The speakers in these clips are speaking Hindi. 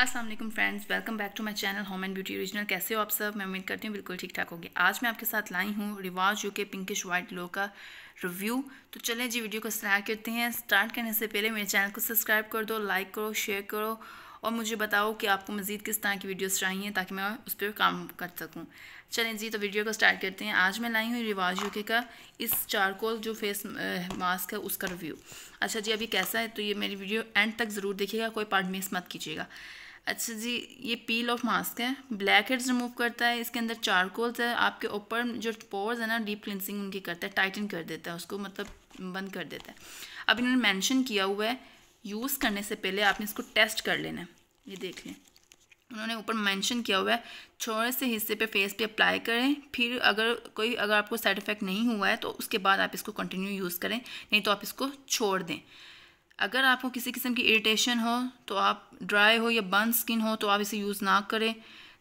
Aslam friends welcome back to my channel home and beauty original कैसे हो आप सब मैं उम्मीद करती हूँ बिल्कुल ठीक ठाक होगी आज मैं आपके साथ लाई हूँ रिवाज यू के पिंकिश वाइट लो का रिव्यू तो चलें जी वीडियो को स्टार्ट करते हैं स्टार्ट करने से पहले मेरे चैनल को सब्सक्राइब कर दो लाइक करो शेयर करो और मुझे बताओ कि आपको मज़ीद किस तरह की वीडियोज चाहिए ताकि मैं उस पर काम कर सकूँ चलें जी तो वीडियो को स्टार्ट करते हैं आज मैं लाई हूँ रिवाज यूके का इस चारकोल जो फेस मास्क है उसका रिव्यू अच्छा जी अभी कैसा है तो ये मेरी वीडियो एंड तक ज़रूर देखिएगा कोई पार्ट मिस मत कीजिएगा अच्छा जी ये पील ऑफ मास्क है ब्लैक हेड्स रिमूव करता है इसके अंदर चारकोल्स है आपके ऊपर जो पोर्स है ना डीप क्लिनसिंग उनकी करता है टाइटन कर देता है उसको मतलब बंद कर देता है अब इन्होंने मेंशन किया हुआ है यूज़ करने से पहले आपने इसको टेस्ट कर लेना है ये देख लें उन्होंने ऊपर मेंशन किया हुआ है छोटे से हिस्से पे फेस पे अप्लाई करें फिर अगर कोई अगर आपको साइड इफ़ेक्ट नहीं हुआ है तो उसके बाद आप इसको कंटिन्यू यूज़ करें नहीं तो आप इसको छोड़ दें अगर आपको किसी किस्म की इरिटेशन हो तो आप ड्राई हो या बर्न स्किन हो तो आप इसे यूज़ ना करें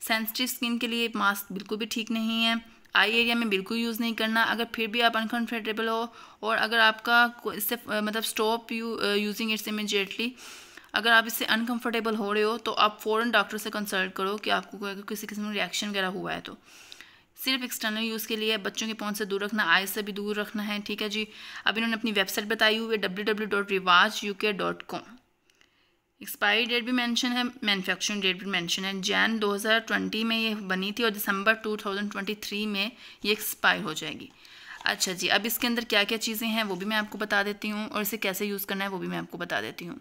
सेंसिटिव स्किन के लिए मास्क बिल्कुल भी ठीक नहीं है आई एरिया में बिल्कुल यूज़ नहीं करना अगर फिर भी आप अनकम्फर्टेबल हो और अगर आपका इससे मतलब stop you using its immediately अगर आप इससे अनकम्फर्टेबल हो रहे हो तो आप फ़ौरन डॉक्टर से कंसल्ट करो कि आपको किसी किस्म का रिएक्शन वगैरह हुआ है तो सिर्फ एक्सटर्नल यूज़ के लिए बच्चों के पहुँच से दूर रखना आय से भी दूर रखना है ठीक है जी अब इन्होंने अपनी वेबसाइट बताई हुई है W W dot Riwaj U K dot com expiry date भी मैंशन है मैनुफैक्चरिंग डेट भी मैंशन है जैन 2020 में ये बनी थी और दिसंबर 2023 में ये एक्सपायर हो जाएगी अच्छा जी अब इसके अंदर क्या क्या चीज़ें हैं वो भी मैं आपको बता देती हूँ और इसे कैसे यूज़ करना है वो भी मैं आपको बता देती हूँ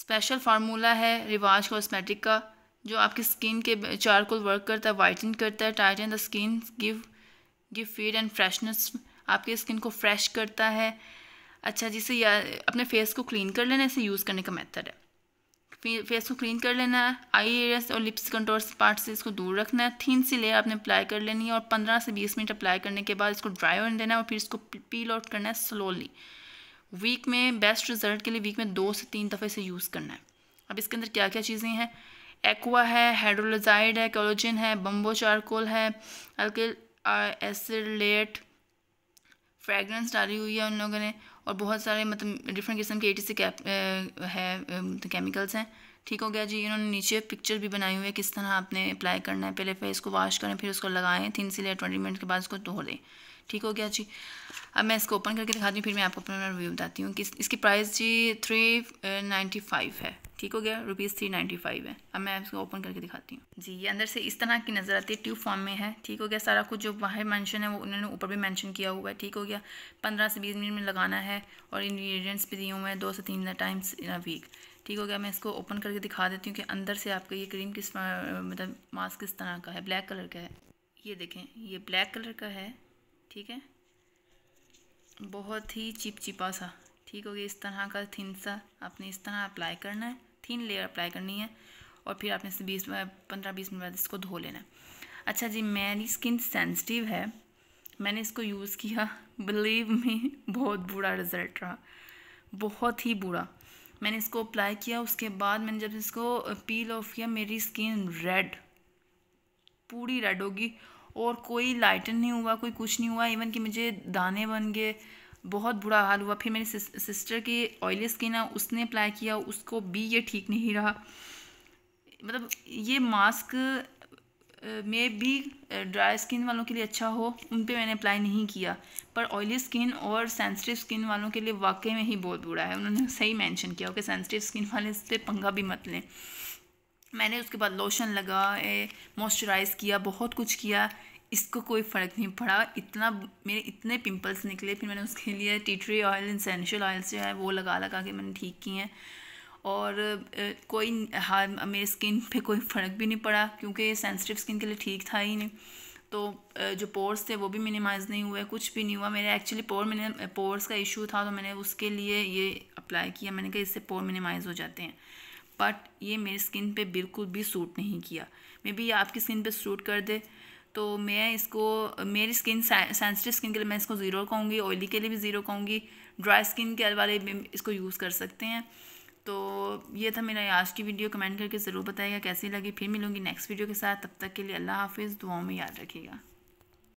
स्पेशल फार्मूला है रिवाज कॉस्मेटिक का जो आपकी स्किन के चारकोल वर्क करता है वाइटन करता है tighten the skin give give feed and freshness आपकी स्किन को फ्रेश करता है अच्छा जिसे या अपने फेस को क्लीन कर लेना इसे यूज़ करने का मेथड है फेस को क्लीन कर लेना है आई एरिया और लिप्स कंट्रोल पार्ट से इसको दूर रखना है थीन सी लेयर आपने अप्लाई कर लेनी है और पंद्रह से बीस मिनट अप्लाई करने के बाद इसको ड्राई होने देना है और फिर इसको पील आउट करना है स्लोली वीक में बेस्ट रिजल्ट के लिए वीक में दो से तीन दफ़े इसे यूज़ करना है अब इसके अंदर क्या क्या चीज़ें हैं एक्वा है हाइड्रोलोजाइड है कैलोजिन है बम्बो चारकोल है अल्किल एसिलेट फ्रेगरेंस डाली हुई है उन लोगों ने और बहुत सारे मतलब डिफरेंट किस्म के एटी टी कैप है तो केमिकल्स हैं ठीक हो गया जी इन्होंने नीचे पिक्चर भी बनाई हुई है किस तरह आपने अप्लाई करना है पहले फेस को वॉश करें फिर उसको लगाएं तीन से लेट ट्वेंटी मिनट के बाद उसको धो दें ठीक हो गया जी अब मैं इसको ओपन करके दिखाती हूँ फिर मैं आपको अपना रिव्यू बताती हूँ कि इसकी प्राइस जी थ्री नाइन्टी फाइव है ठीक हो गया रुपीज़ थ्री नाइन्टी फाइव है अब मैं इसको ओपन करके दिखाती हूँ जी ये अंदर से इस तरह की नज़र आती है ट्यूब फॉर्म में है ठीक हो गया सारा कुछ जो बाहर मेंशन है वो उन्होंने ऊपर भी मेंशन किया हुआ है ठीक हो गया पंद्रह से बीस मिनट में लगाना है और इन्ग्रीडियंट्स भी दिए हुए हैं दो से तीन टाइम्स इन अ वीक ठीक हो गया मैं इसको ओपन करके दिखा देती हूँ कि अंदर से आपका ये क्रीम किस मतलब मास्क किस तरह का है ब्लैक कलर का है ये देखें ये ब्लैक कलर का है ठीक है बहुत ही चिपचिपा सा ठीक हो गया इस तरह का थिन सा आपने इस तरह अप्लाई करना है थिन लेयर अप्लाई करनी है और फिर आपने इसे बीस पंद्रह बीस मिनट बाद इसको धो लेना है अच्छा जी मेरी स्किन सेंसिटिव है मैंने इसको यूज़ किया बिलीव में बहुत बुरा रिज़ल्ट रहा बहुत ही बुरा मैंने इसको अप्लाई किया उसके बाद मैंने जब इसको पील ऑफ किया मेरी स्किन रेड पूरी रेड होगी और कोई लाइटन नहीं हुआ कोई कुछ नहीं हुआ इवन कि मुझे दाने बन गए बहुत बुरा हाल हुआ फिर मेरी सिस्टर की ऑयली स्किन है उसने अप्लाई किया उसको भी ये ठीक नहीं रहा मतलब ये मास्क में भी ड्राई स्किन वालों के लिए अच्छा हो उन पर मैंने अप्लाई नहीं किया पर ऑयली स्किन और सेंसिटिव स्किन वालों के लिए वाकई में ही बहुत बुरा है उन्होंने सही मेंशन किया कि सेंसिटिव स्किन वाले पर पंगा भी मत लें मैंने उसके बाद लोशन लगा मॉइस्चराइज़ किया बहुत कुछ किया इसको कोई फ़र्क नहीं पड़ा इतना मेरे इतने पिंपल्स निकले फिर मैंने उसके लिए tea tree oil essential oils जो है वो लगा लगा के मैंने ठीक किए हैं और कोई हाँ मेरे स्किन पे कोई फ़र्क भी नहीं पड़ा क्योंकि सेंसिटिव स्किन के लिए ठीक था ही नहीं तो जो पोर्स थे वो भी मिनिमाइज़ नहीं हुए कुछ भी नहीं हुआ मेरे एक्चुअली पोर मैंने पोर्स का इशू था तो मैंने उसके लिए ये अप्लाई किया मैंने कहा इससे पोर मिनिमाइज़ हो जाते हैं बट ये मेरी स्किन पे बिल्कुल भी सूट नहीं किया मे बी ये आपकी स्किन पे सूट कर दे तो मैं इसको मेरी स्किन सेंसिटिव स्किन के लिए मैं इसको ज़ीरो कहूँगी ऑयली के लिए भी ज़ीरो कहूँगी ड्राई स्किन के वाले भी इसको यूज़ कर सकते हैं तो ये था मेरा आज की वीडियो कमेंट करके ज़रूर बताइएगा कैसी लगी फिर मिलूँगी नेक्स्ट वीडियो के साथ तब तक के लिए अल्लाह हाफिज़ दुआओं में याद रखिएगा